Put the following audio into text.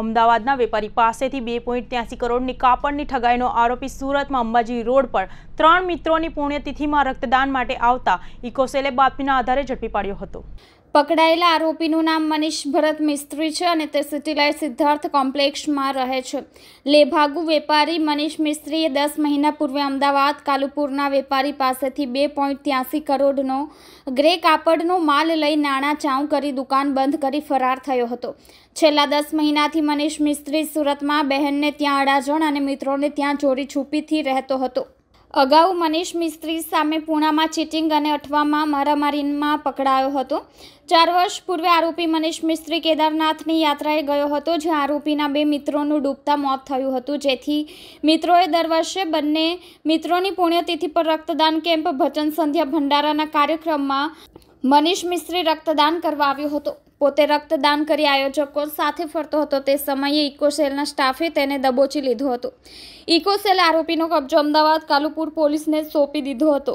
અમદાવાદના વેપારી પાસેથી બે પોઈન્ટ ત્યાસી કરોડની કાપડની ઠગાઈનો આરોપી સુરતમાં અંબાજી રોડ પર ત્રણ મિત્રોની પુણ્યતિથિમાં રક્તદાન માટે આવતા ઇકોસેલે બાતમીના આધારે ઝડપી પાડ્યો હતો પકડાયેલા આરોપીનું નામ મનીષ ભરત મિસ્ત્રી છે અને તે સિટીલાઇટ સિદ્ધાર્થ કોમ્પ્લેક્સમાં રહે છે લેભાગુ વેપારી મનીષ મિસ્ત્રીએ દસ મહિના પૂર્વે અમદાવાદ કાલુપુરના વેપારી પાસેથી બે પોઈન્ટ ત્યાસી કરોડનો ગ્રે કાપડનો માલ લઈ નાણાં ચાઉ કરી દુકાન બંધ કરી ફરાર થયો હતો છેલ્લા દસ મહિનાથી મનીષ મિસ્ત્રી સુરતમાં બહેનને ત્યાં અડાજણ અને મિત્રોને ત્યાં ચોરી છૂપીથી રહેતો હતો અગાઉ મનીષ મિસ્ત્રી સામે પૂણામાં ચીટિંગ અને અઠવામાં મારામારીમાં પકડાયો હતો ચાર વર્ષ પૂર્વે આરોપી મનીષ મિસ્ત્રી કેદારનાથની યાત્રાએ ગયો હતો જ્યાં આરોપીના બે મિત્રોનું ડૂબતા મોત થયું હતું જેથી મિત્રોએ દર વર્ષે બંને મિત્રોની પુણ્યતિથિ પર રક્તદાન કેમ્પ ભજન સંધ્યા ભંડારાના કાર્યક્રમમાં મનીષ મિસ્ત્રી રક્તદાન કરવા આવ્યો હતો પોતે રક્તદાન કરી આયોજકો સાથે ફરતો હતો તે સમયે ઇકોસેલના સ્ટાફે તેને દબોચી લીધો હતો ઇકોસેલ આરોપીનો કબજો અમદાવાદ કાલુપુર પોલીસને સોંપી દીધો હતો